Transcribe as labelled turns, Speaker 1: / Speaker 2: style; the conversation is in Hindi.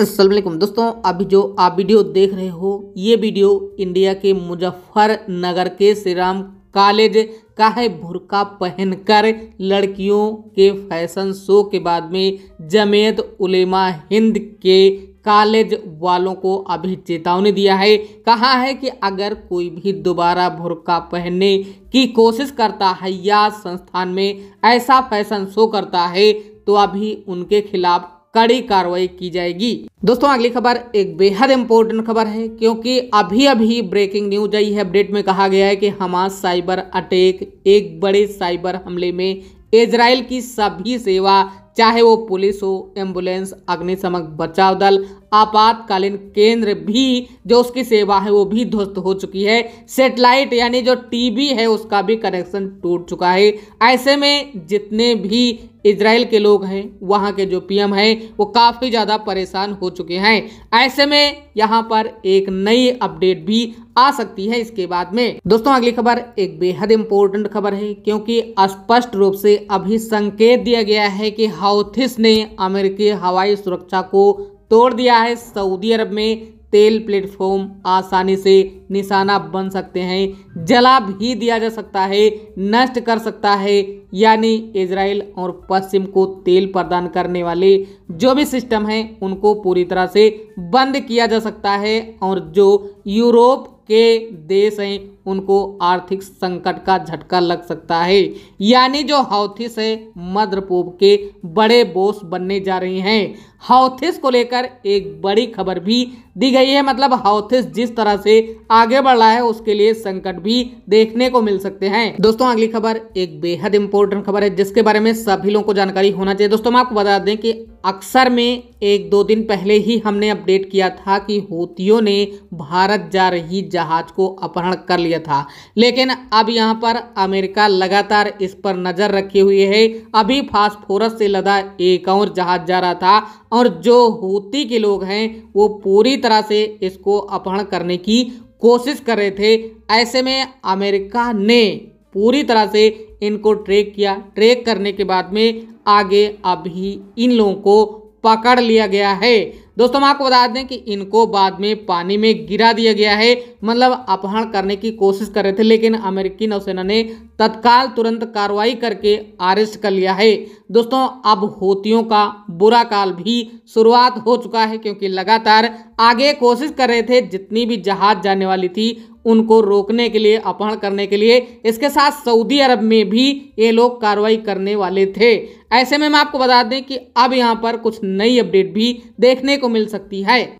Speaker 1: असलम दोस्तों अभी जो आप वीडियो देख रहे हो ये वीडियो इंडिया के मुजफ्फरनगर के श्रीराम कॉलेज का है भुरका पहनकर लड़कियों के फैशन शो के बाद में जमेत उलेमा हिंद के कॉलेज वालों को अभी चेतावनी दिया है कहा है कि अगर कोई भी दोबारा भुरका पहनने की कोशिश करता है या संस्थान में ऐसा फैशन शो करता है तो अभी उनके खिलाफ कड़ी कार्रवाई की जाएगी दोस्तों अगली खबर एक बेहद इंपॉर्टेंट खबर है क्योंकि अभी अभी ब्रेकिंग न्यूज आई है अपडेट में कहा गया है कि हमास साइबर अटैक एक बड़े साइबर हमले में इसराइल की सभी सेवा चाहे वो पुलिस हो एम्बुलेंस अग्निशमक बचाव दल आपातकालीन केंद्र भी जो उसकी सेवा है वो भी ध्वस्त हो चुकी है सेटेलाइट यानी जो टीवी है उसका भी कनेक्शन टूट चुका है ऐसे में जितने भी इसराइल के लोग हैं वहाँ के जो पीएम हैं वो काफ़ी ज़्यादा परेशान हो चुके हैं ऐसे में यहाँ पर एक नई अपडेट भी आ सकती है इसके बाद में दोस्तों अगली खबर एक बेहद इम्पोर्टेंट खबर है क्योंकि स्पष्ट रूप से अभी संकेत दिया गया है कि हाउथिस ने अमेरिकी हवाई सुरक्षा को तोड़ दिया है सऊदी अरब में तेल प्लेटफॉर्म आसानी से निशाना बन सकते हैं जला भी दिया जा सकता है नष्ट कर सकता है यानी इसराइल और पश्चिम को तेल प्रदान करने वाले जो भी सिस्टम हैं उनको पूरी तरह से बंद किया जा सकता है और जो यूरोप के देश हैं उनको आर्थिक संकट का झटका लग सकता है यानी जो हाउथिस है मध्य पूर्व के बड़े बोस बनने जा रहे हैं हाउथिस को लेकर एक बड़ी खबर भी दी गई है मतलब हाउथिस जिस तरह से आगे बढ़ रहा है उसके लिए संकट भी देखने को मिल सकते हैं दोस्तों अगली खबर एक बेहद इंपॉर्टेंट खबर है जिसके बारे में सभी लोगों को जानकारी होना चाहिए दोस्तों हम आपको बता दें कि अक्सर में एक दो दिन पहले ही हमने अपडेट किया था कि हूतियों ने भारत जा रही जहाज को अपहरण कर लिया था लेकिन अब यहाँ पर अमेरिका लगातार इस पर नज़र रखे हुए है अभी फास्फोरस से लदा एक और जहाज जा रहा था और जो हूती के लोग हैं वो पूरी तरह से इसको अपहरण करने की कोशिश कर रहे थे ऐसे में अमेरिका ने पूरी तरह से इनको ट्रैक किया ट्रैक करने के बाद में आगे अभी इन लोगों को पकड़ लिया गया है दोस्तों हम आपको बता दें कि इनको बाद में पानी में गिरा दिया गया है मतलब अपहरण करने की कोशिश कर रहे थे लेकिन अमेरिकी नौसेना ने तत्काल तुरंत कार्रवाई करके अरेस्ट कर लिया है दोस्तों अब होतियों का बुरा काल भी शुरुआत हो चुका है क्योंकि लगातार आगे कोशिश कर रहे थे जितनी भी जहाज जाने वाली थी उनको रोकने के लिए अपहरण करने के लिए इसके साथ सऊदी अरब में भी ये लोग कार्रवाई करने वाले थे ऐसे में हम आपको बता दें कि अब यहाँ पर कुछ नई अपडेट भी देखने को मिल सकती है